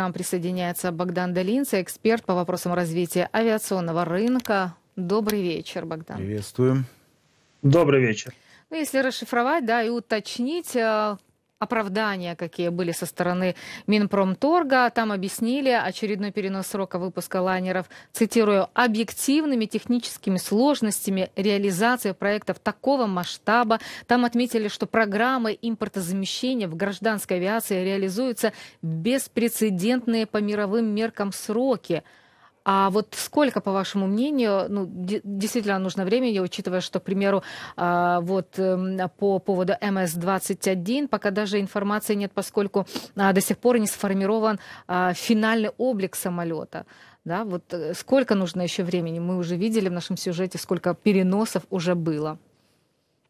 нам присоединяется Богдан Долинца, эксперт по вопросам развития авиационного рынка. Добрый вечер, Богдан. Приветствуем. Добрый вечер. Ну, если расшифровать, да, и уточнить, э, оправдания, какие были со стороны Минпромторга. Там объяснили очередной перенос срока выпуска лайнеров, цитирую, объективными техническими сложностями реализации проектов такого масштаба. Там отметили, что программы импортозамещения в гражданской авиации реализуются беспрецедентные по мировым меркам сроки. А вот сколько, по вашему мнению, ну, действительно нужно времени, я учитываю, что, к примеру, а, вот эм, по поводу МС-21 пока даже информации нет, поскольку а, до сих пор не сформирован а, финальный облик самолета. Да, вот э, сколько нужно еще времени? Мы уже видели в нашем сюжете, сколько переносов уже было.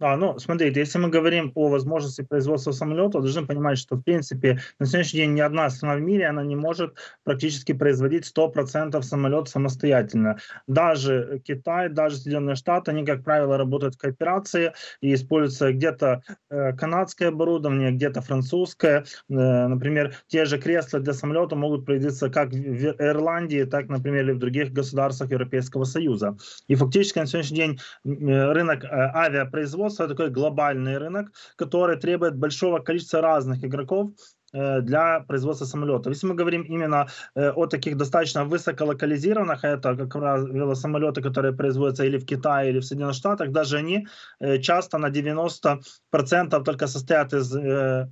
А, ну, смотрите, если мы говорим о возможности производства самолетов, должны понимать, что, в принципе, на сегодняшний день ни одна страна в мире, она не может практически производить 100% самолет самостоятельно. Даже Китай, даже Соединенные Штаты, они, как правило, работают в кооперации и используются где-то э, канадское оборудование, где-то французское. Э, например, те же кресла для самолета могут производиться как в Ирландии, так, например, и в других государствах Европейского Союза. И фактически на сегодняшний день э, рынок авиапроизводства спрос, это такой глобальный рынок, который требует большого количества разных игроков, Э, для производства самолетов. Если мы говорим именно э, о таких достаточно высоколокализированных, а это как раз самолеты, которые производятся или в Китае, или в Соединенных Штатах, даже они э, часто на 90% только состоят из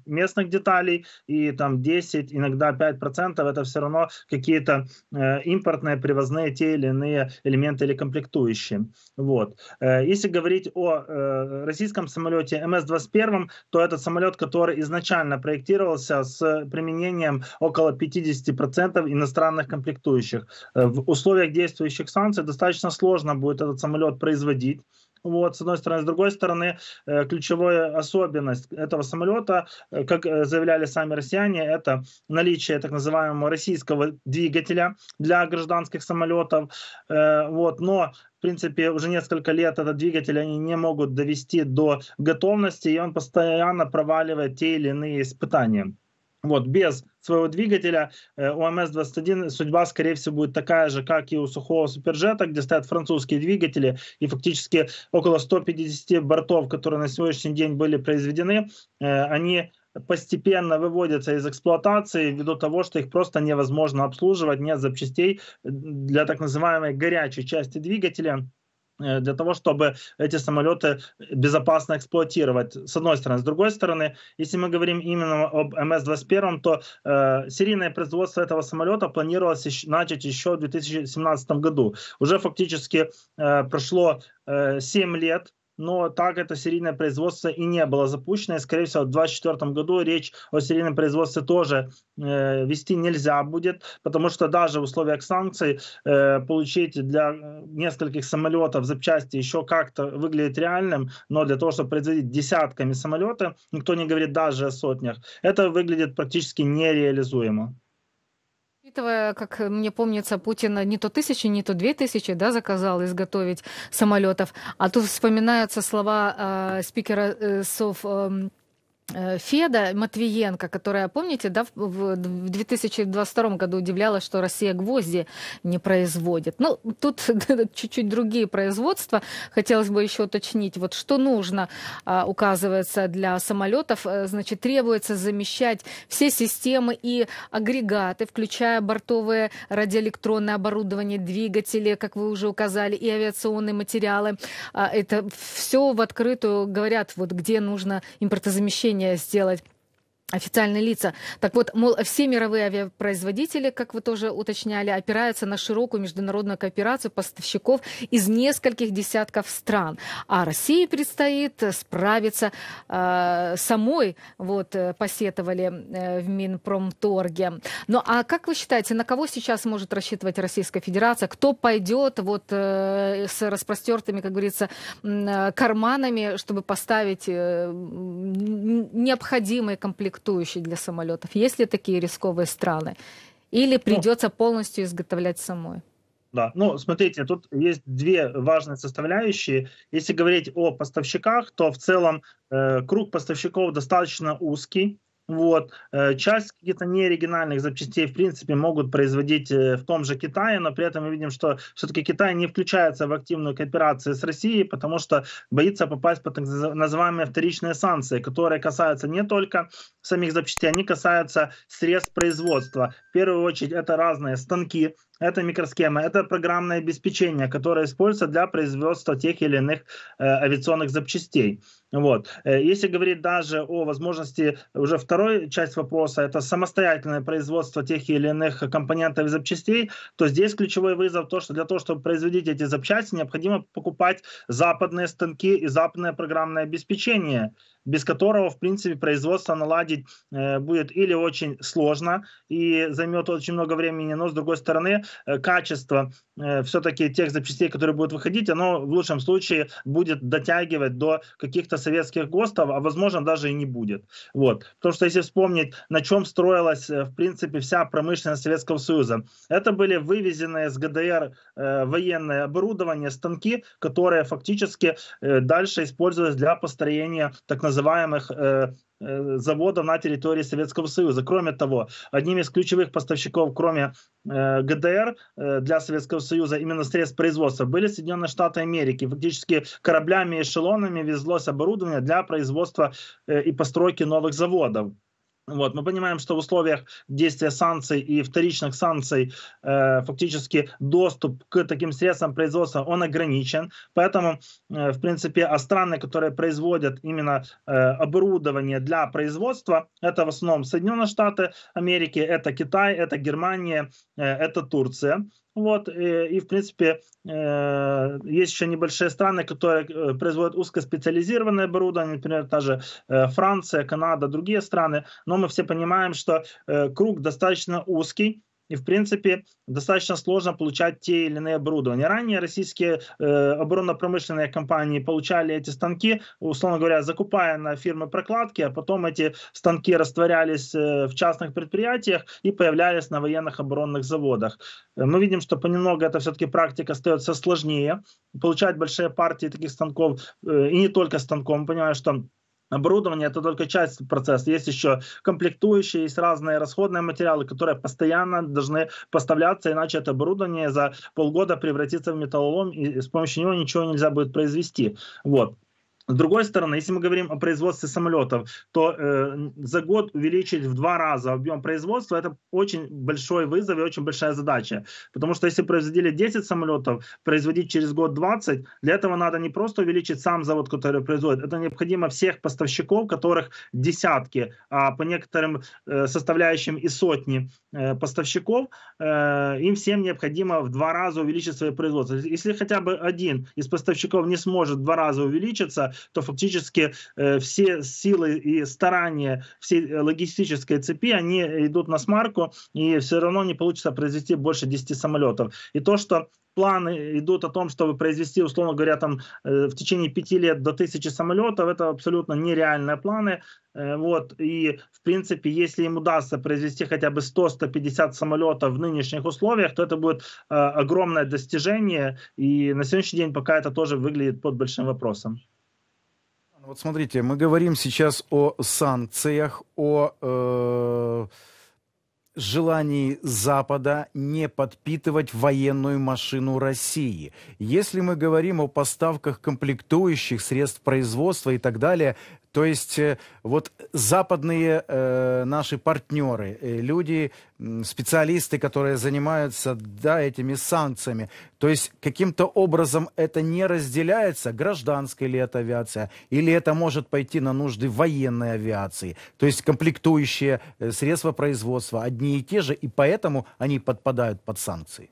местных деталей, и там 10, иногда 5% это все равно какие-то импортные, привозные те или иные элементы или комплектующие. Вот. Если говорить о российском самолете МС-21, то этот самолет, который изначально проектировался с э, применением около 50% иностранных комплектующих. Э, в условиях действующих санкций достаточно сложно будет этот самолет производить. Вот, с одной стороны. С другой стороны, э, ключевая особенность этого самолета, как заявляли сами россияне, это наличие так называемого российского двигателя для гражданских самолетов. Вот, но в принципе, уже несколько лет этот двигатель они не могут довести до готовности, и он постоянно проваливает те или иные испытания. Вот, без своего двигателя э, у МС-21 судьба, скорее всего, будет такая же, как и у сухого суперджета, где стоят французские двигатели, и фактически около 150 бортов, которые на сегодняшний день были произведены, э, они постепенно выводятся из эксплуатации ввиду того, что их просто невозможно обслуживать, нет запчастей э, для так называемой горячей части двигателя Э, для того, чтобы эти самолеты безопасно эксплуатировать, с одной стороны. С другой стороны, если мы говорим именно об МС-21, то э, серийное производство этого самолета планировалось еще, начать еще в 2017 году. Уже фактически э, прошло э, 7 лет но так это серийное производство и не было запущено. И, скорее всего, в 2024 году речь о серийном производстве тоже э, вести нельзя будет, потому что даже в условиях санкций э, получить для э, нескольких самолетов запчасти еще как-то выглядит реальным, но для того, чтобы производить десятками самолеты, никто не говорит даже о сотнях, это выглядит практически нереализуемо. Учитывая, как мне помнится, Путин не то тысячи, не то две тысячи да, заказал изготовить самолетов, а тут вспоминаются слова э, спикера э, Сов... Э, Э, Феда Матвиенко, которая, помните, да, в 2022 году удивлялась, что Россия гвозди не производит. Ну, тут чуть-чуть другие производства. Хотелось бы еще уточнить, вот что нужно, а, указывается, для самолетов. Э, значит, требуется замещать все системы и агрегаты, включая бортовые радиоэлектронное оборудование, двигатели, как вы уже указали, и авиационные материалы. А, это все в открытую говорят, вот где нужно импортозамещение предложение сделать официальные лица. Так вот, мол, все мировые авиапроизводители, как вы тоже уточняли, опираются на широкую международную кооперацию поставщиков из нескольких десятков стран. А России предстоит э, справиться э, самой, вот, э, посетовали э, в Минпромторге. Ну, а как вы считаете, на кого сейчас может рассчитывать Российская Федерация? Кто пойдет вот э, с распростертыми, как говорится, э, карманами, чтобы поставить э, необходимые комплекты комплектующие для самолетов? Есть ли такие рисковые страны? Или придется ну, полностью изготовлять самой? Да, ну смотрите, тут есть две важные составляющие. Если говорить о поставщиках, то в целом э, круг поставщиков достаточно узкий вот. Э, часть каких-то неоригинальных запчастей, в принципе, могут производить э, в том же Китае, но при этом мы видим, что все-таки Китай не включается в активную кооперацию с Россией, потому что боится попасть под так называемые вторичные санкции, которые касаются не только самих запчастей, они касаются средств производства. В первую очередь это разные станки, это микросхема, это программное обеспечение, которое используется для производства тех или иных э, авиационных запчастей. Вот. Э, если говорить даже о возможности, уже второй часть вопроса, это самостоятельное производство тех или иных компонентов и запчастей, то здесь ключевой вызов то, что для того, чтобы производить эти запчасти, необходимо покупать западные станки и западное программное обеспечение без которого, в принципе, производство наладить э, будет или очень сложно и займет очень много времени, но, с другой стороны, э, качество э, все-таки тех запчастей, которые будут выходить, оно в лучшем случае будет дотягивать до каких-то советских ГОСТов, а, возможно, даже и не будет. Вот. Потому что, если вспомнить, на чем строилась, в принципе, вся промышленность Советского Союза, это были вывезенные с ГДР военное оборудование, станки, которые фактически дальше использовались для построения так называемых называемых э, э, заводов на территории Советского Союза. Кроме того, одним из ключевых поставщиков, кроме э, ГДР, э, для Советского Союза именно средств производства были Соединенные Штаты Америки. Фактически кораблями и эшелонами везлось оборудование для производства э, и постройки новых заводов. Вот, мы понимаем, что в условиях действия санкций и вторичных санкций э, фактически доступ к таким средствам производства он ограничен, поэтому, э, в принципе, а страны, которые производят именно э, оборудование для производства, это в основном Соединенные Штаты Америки, это Китай, это Германия, э, это Турция. Вот, и, и в принципе, э, есть еще небольшие страны, которые э, производят узкоспециализированное оборудование, например, та же э, Франция, Канада, другие страны. Но мы все понимаем, что э, круг достаточно узкий, и, в принципе, достаточно сложно получать те или иные оборудования. Ранее российские э, оборонно-промышленные компании получали эти станки, условно говоря, закупая на фирмы прокладки, а потом эти станки растворялись э, в частных предприятиях и появлялись на военных оборонных заводах. Э, мы видим, что понемногу эта все-таки практика остается сложнее. Получать большие партии таких станков, э, и не только станком. мы что Оборудование — это только часть процесса. Есть еще комплектующие, есть разные расходные материалы, которые постоянно должны поставляться, иначе это оборудование за полгода превратится в металлолом, и с помощью него ничего нельзя будет произвести. Вот. С другой стороны, если мы говорим о производстве самолетов, то э, за год увеличить в два раза объем производства это очень большой вызов и очень большая задача. Потому что если производили 10 самолетов, производить через год 20, для этого надо не просто увеличить сам завод, который производит, это необходимо всех поставщиков, которых десятки, а по некоторым э, составляющим и сотни э, поставщиков, э, им всем необходимо в два раза увеличить свое производство. Если хотя бы один из поставщиков не сможет в два раза увеличиться, то фактически э, все силы и старания всей э, логистической цепи, они идут на смарку, и все равно не получится произвести больше 10 самолетов. И то, что планы идут о том, чтобы произвести, условно говоря, там э, в течение пяти лет до тысячи самолетов, это абсолютно нереальные планы. Вот. И, в принципе, если им удастся произвести хотя бы 100-150 самолетов в нынешних условиях, то это будет огромное достижение. И на сегодняшний день пока это тоже выглядит под большим вопросом. Вот смотрите, мы говорим сейчас о санкциях, о э, желании Запада не подпитывать военную машину России. Если мы говорим о поставках комплектующих, средств производства и так далее, то есть э, вот западные э, наши партнеры, э, люди, специалисты, которые занимаются да, этими санкциями, то есть каким-то образом это не разделяется, гражданская ли это авиация, или это может пойти на нужды военной авиации, то есть комплектующие э, средства производства одни и те же, и поэтому они подпадают под санкции.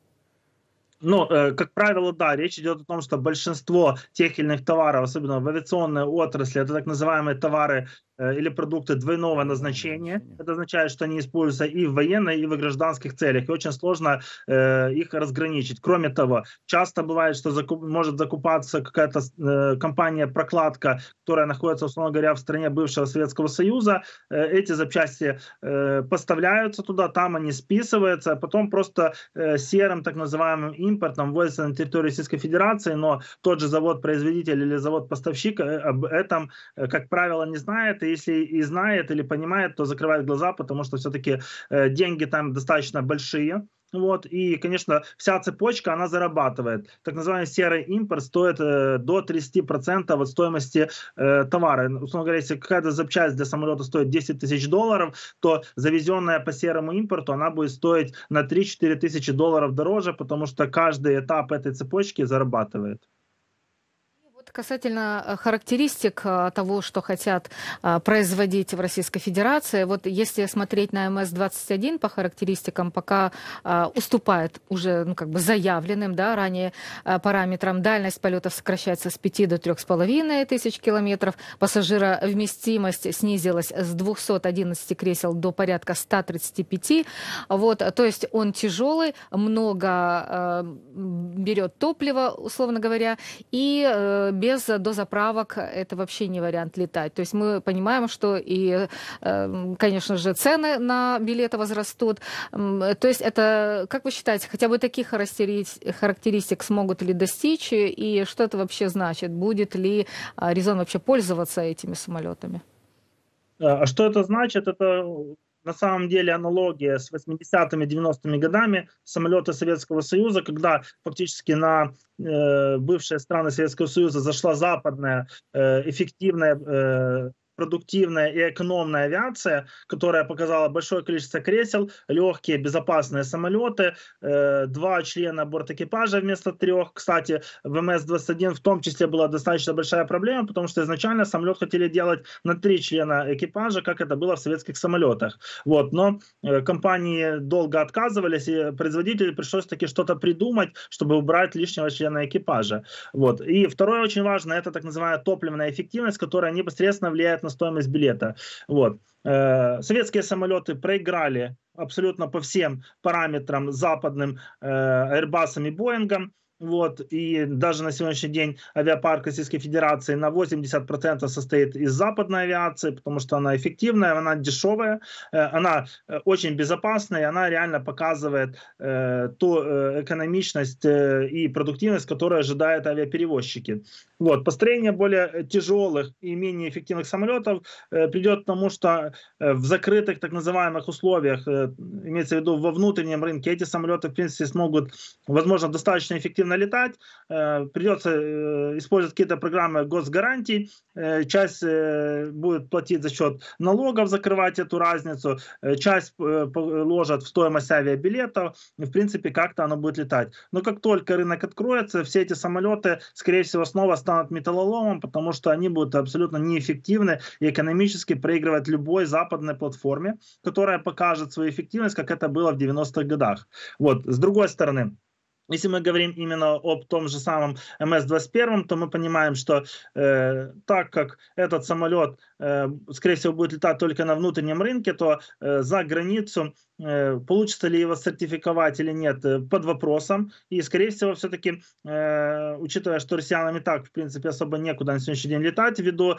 Ну, э, как правило, да, речь идет о том, что большинство тех или иных товаров, особенно в авиационной отрасли, это так называемые товары Э, или продукты двойного назначения. Это означает, что они используются и в военной, и в гражданских целях. И очень сложно э, их разграничить. Кроме того, часто бывает, что закуп, может закупаться какая-то э, компания-прокладка, которая находится, условно говоря, в стране бывшего Советского Союза. Э, эти запчасти э, поставляются туда, там они списываются, а потом просто э, серым так называемым импортом вводятся на территорию Российской Федерации, но тот же завод-производитель или завод-поставщик э, об этом, э, как правило, не знает и если и знает или понимает, то закрывает глаза, потому что все-таки э, деньги там достаточно большие. Вот, и, конечно, вся цепочка, она зарабатывает. Так называемый серый импорт стоит э, до 30% от стоимости э, товара. Условно говоря, если какая-то запчасть для самолета стоит 10 тысяч долларов, то завезенная по серому импорту, она будет стоить на 3-4 тысячи долларов дороже, потому что каждый этап этой цепочки зарабатывает касательно э, характеристик э, того, что хотят э, производить в Российской Федерации, вот если смотреть на МС-21 по характеристикам, пока уступает уже ну, как бы заявленным да, ранее параметрам, дальность полетов сокращается с 5 до 3,5 тысяч километров, пассажировместимость снизилась с 211 кресел до порядка 135, вот, то есть он тяжелый, много берет топлива, условно говоря, и берет без дозаправок это вообще не вариант летать. То есть мы понимаем, что и, эм, конечно же, цены на билеты возрастут. То есть это, как вы считаете, хотя бы таких характеристик смогут ли достичь? И что это вообще значит? Будет ли а, Резон вообще пользоваться этими самолетами? А, а что это значит? Это на самом деле аналогия с 80-ми, 90-ми годами самолеты Советского Союза, когда фактически на э, бывшие страны Советского Союза зашла западная э, эффективная э, продуктивная и экономная авиация, которая показала большое количество кресел, легкие безопасные самолеты, э, два члена борт-экипажа вместо трех. Кстати, в МС-21 в том числе была достаточно большая проблема, потому что изначально самолет хотели делать на три члена экипажа, как это было в советских самолетах. Вот, но э, компании долго отказывались, и производителю пришлось таки что-то придумать, чтобы убрать лишнего члена экипажа. Вот. И второе очень важное это так называемая топливная эффективность, которая непосредственно влияет на стоимость билета. Вот. Э, советские самолеты проиграли абсолютно по всем параметрам западным э, Airbus и Boeing. Вот, и даже на сегодняшний день авиапарк Российской Федерации на 80% состоит из западной авиации, потому что она эффективная, она дешевая, э, она очень безопасная, и она реально показывает ту экономичность и продуктивность, которую ожидают авиаперевозчики. Вот. Построение более э, тяжелых и менее эффективных самолетов э, придет к тому, что э, в закрытых так называемых условиях, э, имеется в виду во внутреннем рынке, эти самолеты в принципе смогут, возможно, достаточно эффективно летать. Э, придется э, использовать какие-то программы госгарантий. Э, часть э, будет платить за счет налогов, закрывать эту разницу. Э, часть э, ложат в стоимость авиабилетов. И, в принципе, как-то оно будет летать. Но как только рынок откроется, все эти самолеты, скорее всего, снова станут металлоломом, потому что они будут абсолютно неэффективны и экономически проигрывать любой западной платформе, которая покажет свою эффективность, как это было в 90-х годах. Вот. С другой стороны, если мы говорим именно об том же самом МС-21, то мы понимаем, что э, так как этот самолет, э, скорее всего, будет летать только на внутреннем рынке, то э, за границу Э, получится ли его сертификовать или нет, э, под вопросом. И, скорее всего, все-таки, э, учитывая, что россиянам и так, в принципе, особо некуда на сегодняшний день летать, ввиду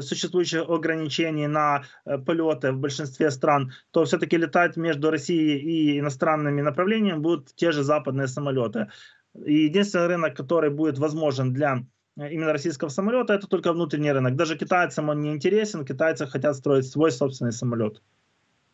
существующих ограничений на полеты в большинстве стран, то все-таки летать между Россией и иностранными направлениями будут те же западные самолеты. И единственный рынок, который будет возможен для именно российского самолета, это только внутренний рынок. Даже китайцам он не интересен, китайцы хотят строить свой собственный самолет.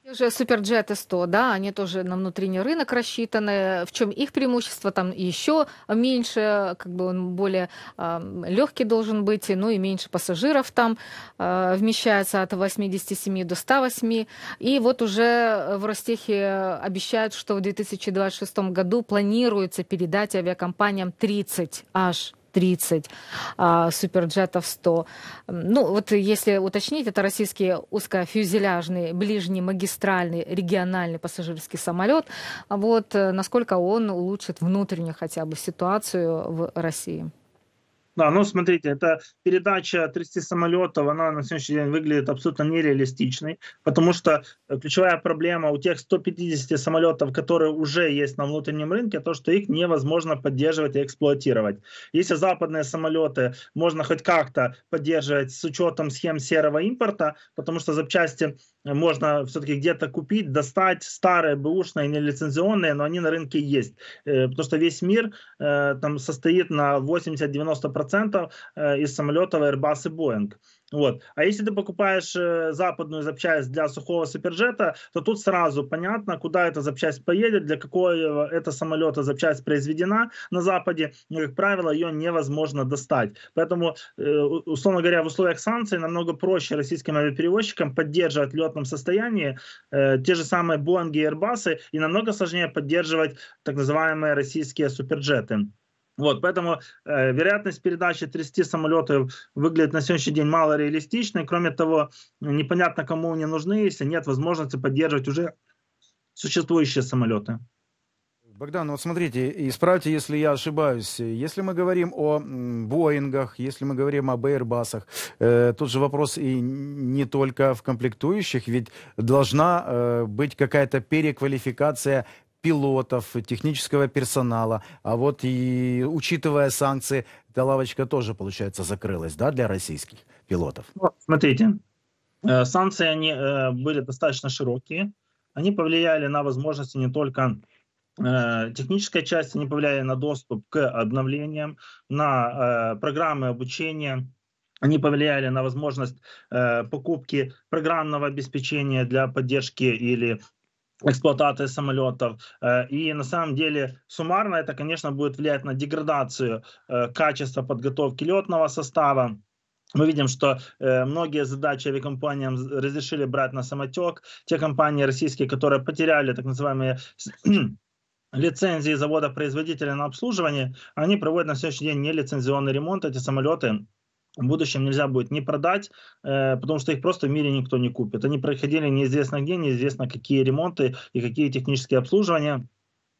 Же суперджеты 100, да, они тоже на внутренний рынок рассчитаны. В чем их преимущество? Там еще меньше, как бы он более э, легкий должен быть, ну и меньше пассажиров там э, вмещается от 87 до 108. И вот уже в Ростехе обещают, что в 2026 году планируется передать авиакомпаниям 30 аж 30, а, суперджетов 100. Ну, вот если уточнить, это российский узкофюзеляжный, ближний, магистральный, региональный пассажирский самолет. Вот э, насколько он улучшит внутреннюю хотя бы ситуацию в России. Да, ну смотрите, эта передача 30 самолетов, она на сегодняшний день выглядит абсолютно нереалистичной, потому что э, ключевая проблема у тех 150 самолетов, которые уже есть на внутреннем рынке, то, что их невозможно поддерживать и эксплуатировать. Если западные самолеты можно хоть как-то поддерживать с учетом схем серого импорта, потому что запчасти э, можно все-таки где-то купить, достать старые бэушные, нелицензионные, но они на рынке есть, э, потому что весь мир там состоит на 80-90% 90% э, из самолетов Airbus и Boeing. Вот. А если ты покупаешь э, западную запчасть для сухого суперджета, то тут сразу понятно, куда эта запчасть поедет, для какого это самолета запчасть произведена на Западе. И, как правило, ее невозможно достать. Поэтому, э, условно говоря, в условиях санкций намного проще российским авиаперевозчикам поддерживать в летном состоянии те же самые Боинги и Airbus, и намного сложнее поддерживать так называемые российские суперджеты. Вот, поэтому э, вероятность передачи 30 самолетов выглядит на сегодняшний день мало реалистичной. Кроме того, непонятно, кому они нужны, если нет возможности поддерживать уже существующие самолеты. Богдан, вот смотрите, исправьте, если я ошибаюсь. Если мы говорим о Боингах, если мы говорим об Airbus, э, тут же вопрос и не только в комплектующих, ведь должна э, быть какая-то переквалификация пилотов, технического персонала. А вот и учитывая санкции, эта лавочка тоже, получается, закрылась да, для российских пилотов. Ну, смотрите, э, санкции они э, были достаточно широкие. Они повлияли на возможности не только э, технической части, они повлияли на доступ к обновлениям, на программы обучения, они повлияли на возможность э, покупки программного обеспечения для поддержки или эксплуатации самолетов. Э, и на самом деле суммарно это, конечно, будет влиять на деградацию э, качества подготовки летного состава. Мы видим, что э, многие задачи авиакомпаниям разрешили брать на самотек. Те компании российские, которые потеряли так называемые лицензии завода-производителя на обслуживание, они проводят на сегодняшний день нелицензионный ремонт. Эти самолеты в будущем нельзя будет не продать, э, потому что их просто в мире никто не купит. Они проходили неизвестно где, неизвестно какие ремонты и какие технические обслуживания.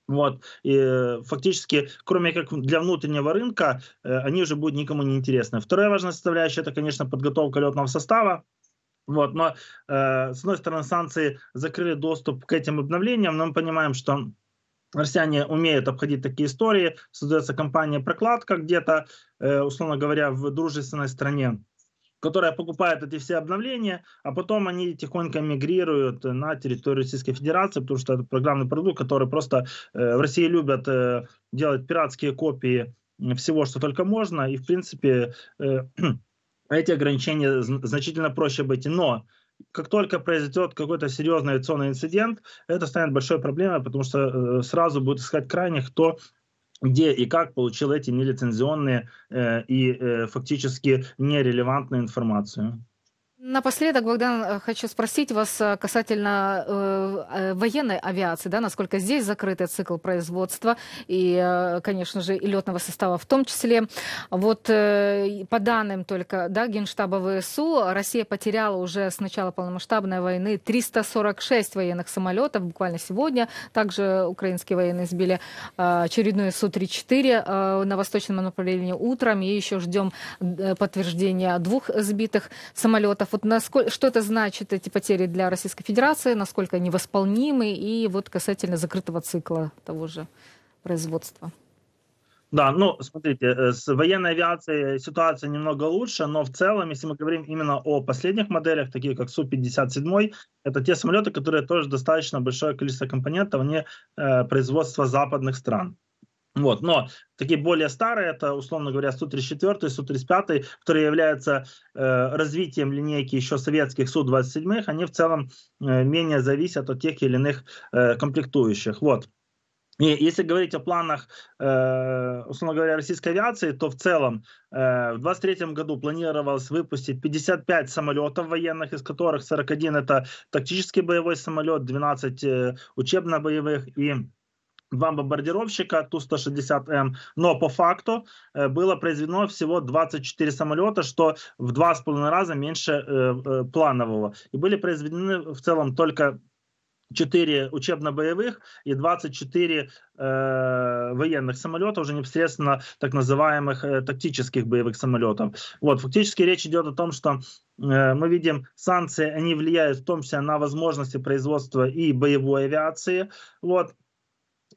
Вот. И э, фактически, кроме как для внутреннего рынка, э, они уже будут никому не интересны. Вторая важная составляющая – это, конечно, подготовка летного состава. Вот, но, э, с одной стороны, санкции закрыли доступ к этим обновлениям, но мы понимаем, что Россияне умеют обходить такие истории, создается компания-прокладка где-то, э, условно говоря, в дружественной стране, которая покупает эти все обновления, а потом они тихонько мигрируют на территорию Российской Федерации, потому что это программный продукт, который просто э, в России любят э, делать пиратские копии всего, что только можно, и в принципе эти ограничения значительно проще обойти. Но как только произойдет какой-то серьезный авиационный инцидент, это станет большой проблемой, потому что э, сразу будет искать крайних, кто где и как получил эти нелицензионные э, и э, фактически нерелевантную информацию. Напоследок, Богдан, э, хочу спросить вас э, касательно э, э, военной авиации, да, насколько здесь закрытый цикл производства и, конечно же, и летного состава в том числе. Вот э, по данным только да, Генштаба ВСУ, Россия потеряла уже с начала полномасштабной войны 346 военных самолетов. Буквально сегодня также украинские военные сбили э, очередную Су-34 э, на восточном направлении утром. И еще ждем подтверждения двух сбитых самолетов вот насколько, что это значит, эти потери для Российской Федерации, насколько они восполнимы, и вот касательно закрытого цикла того же производства. Да, ну, смотрите, э, с военной авиацией ситуация немного лучше, но в целом, если мы говорим именно о последних моделях, такие как Су-57, это те самолеты, которые тоже достаточно большое количество компонентов, они э, производства западных стран. Вот, но такие более старые, это, условно говоря, Су-34, Су-35, которые являются э, развитием линейки еще советских Су-27, они в целом э, менее зависят от тех или иных э, комплектующих. Вот. И если говорить о планах, э, условно говоря, российской авиации, то в целом э, в 2023 году планировалось выпустить 55 самолетов военных, из которых 41 это тактический боевой самолет, 12 э, учебно-боевых и два бомбардировщика Ту-160М, но по факту э, было произведено всего 24 самолета, что в два с половиной раза меньше э, э, планового. И были произведены в целом только 4 учебно-боевых и 24 э, военных самолета, уже непосредственно так называемых э, тактических боевых самолетов. Вот, фактически речь идет о том, что э, мы видим, санкции, они влияют в том числе на возможности производства и боевой авиации. Вот,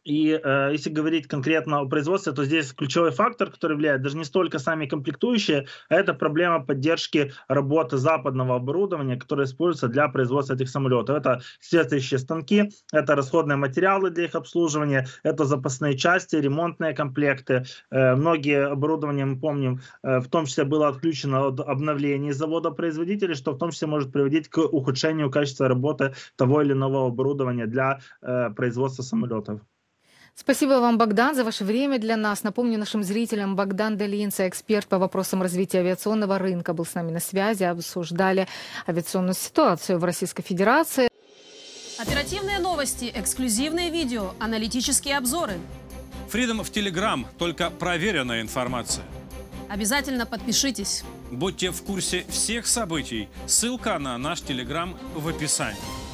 и э, если говорить конкретно о производстве, то здесь ключевой фактор, который влияет даже не столько сами комплектующие, а это проблема поддержки работы западного оборудования, которое используется для производства этих самолетов. Это светящие станки, это расходные материалы для их обслуживания, это запасные части, ремонтные комплекты. Э, многие оборудования, мы помним, э, в том числе было отключено от обновлений завода производителя что в том числе может приводить к ухудшению качества работы того или иного оборудования для э, производства самолетов. Спасибо вам, Богдан, за ваше время для нас. Напомню нашим зрителям, Богдан Долинца, эксперт по вопросам развития авиационного рынка, был с нами на связи, обсуждали авиационную ситуацию в Российской Федерации. Оперативные новости, эксклюзивные видео, аналитические обзоры. Freedom в Telegram – только проверенная информация. Обязательно подпишитесь. Будьте в курсе всех событий. Ссылка на наш Телеграм в описании.